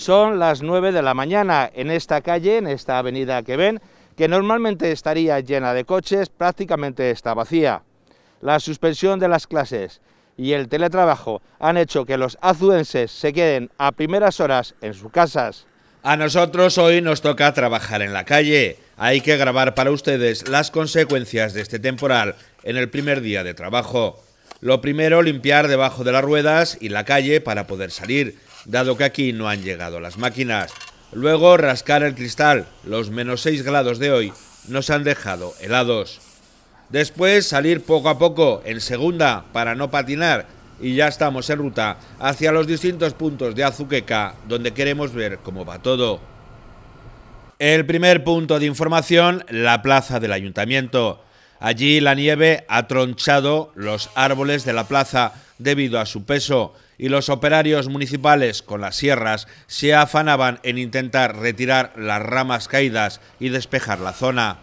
Son las 9 de la mañana en esta calle, en esta avenida que ven, que normalmente estaría llena de coches, prácticamente está vacía. La suspensión de las clases y el teletrabajo han hecho que los azuenses se queden a primeras horas en sus casas. A nosotros hoy nos toca trabajar en la calle. Hay que grabar para ustedes las consecuencias de este temporal en el primer día de trabajo. Lo primero, limpiar debajo de las ruedas y la calle para poder salir dado que aquí no han llegado las máquinas. Luego rascar el cristal, los menos 6 grados de hoy nos han dejado helados. Después salir poco a poco en segunda para no patinar y ya estamos en ruta hacia los distintos puntos de Azuqueca donde queremos ver cómo va todo. El primer punto de información, la plaza del ayuntamiento. Allí la nieve ha tronchado los árboles de la plaza debido a su peso y los operarios municipales con las sierras se afanaban en intentar retirar las ramas caídas y despejar la zona.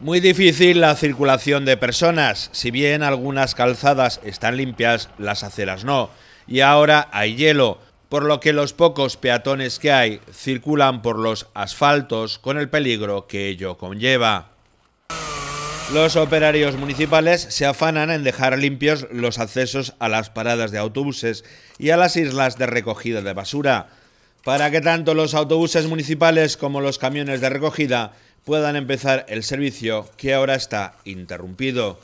Muy difícil la circulación de personas, si bien algunas calzadas están limpias, las aceras no, y ahora hay hielo, por lo que los pocos peatones que hay circulan por los asfaltos con el peligro que ello conlleva. Los operarios municipales se afanan en dejar limpios los accesos a las paradas de autobuses y a las islas de recogida de basura, para que tanto los autobuses municipales como los camiones de recogida puedan empezar el servicio que ahora está interrumpido.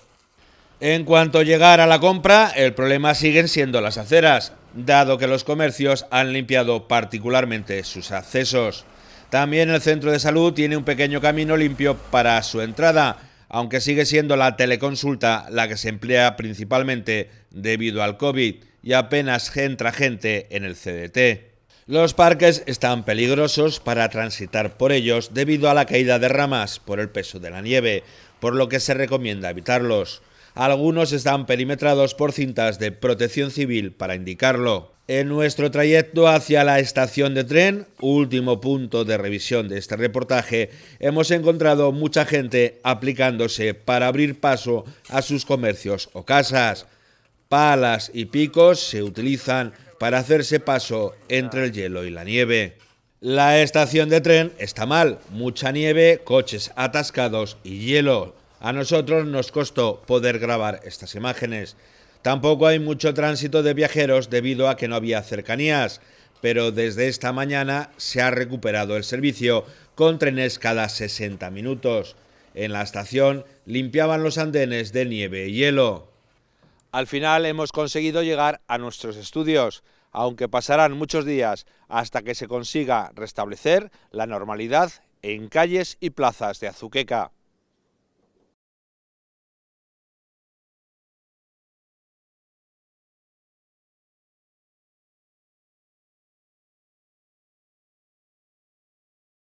En cuanto a llegar a la compra, el problema siguen siendo las aceras, dado que los comercios han limpiado particularmente sus accesos. También el centro de salud tiene un pequeño camino limpio para su entrada, aunque sigue siendo la teleconsulta la que se emplea principalmente debido al COVID y apenas entra gente en el CDT. Los parques están peligrosos para transitar por ellos debido a la caída de ramas por el peso de la nieve, por lo que se recomienda evitarlos. Algunos están perimetrados por cintas de protección civil para indicarlo. En nuestro trayecto hacia la estación de tren, último punto de revisión de este reportaje, hemos encontrado mucha gente aplicándose para abrir paso a sus comercios o casas. Palas y picos se utilizan para hacerse paso entre el hielo y la nieve. La estación de tren está mal, mucha nieve, coches atascados y hielo. A nosotros nos costó poder grabar estas imágenes. Tampoco hay mucho tránsito de viajeros debido a que no había cercanías, pero desde esta mañana se ha recuperado el servicio con trenes cada 60 minutos. En la estación limpiaban los andenes de nieve y hielo. Al final hemos conseguido llegar a nuestros estudios, aunque pasarán muchos días hasta que se consiga restablecer la normalidad en calles y plazas de Azuqueca.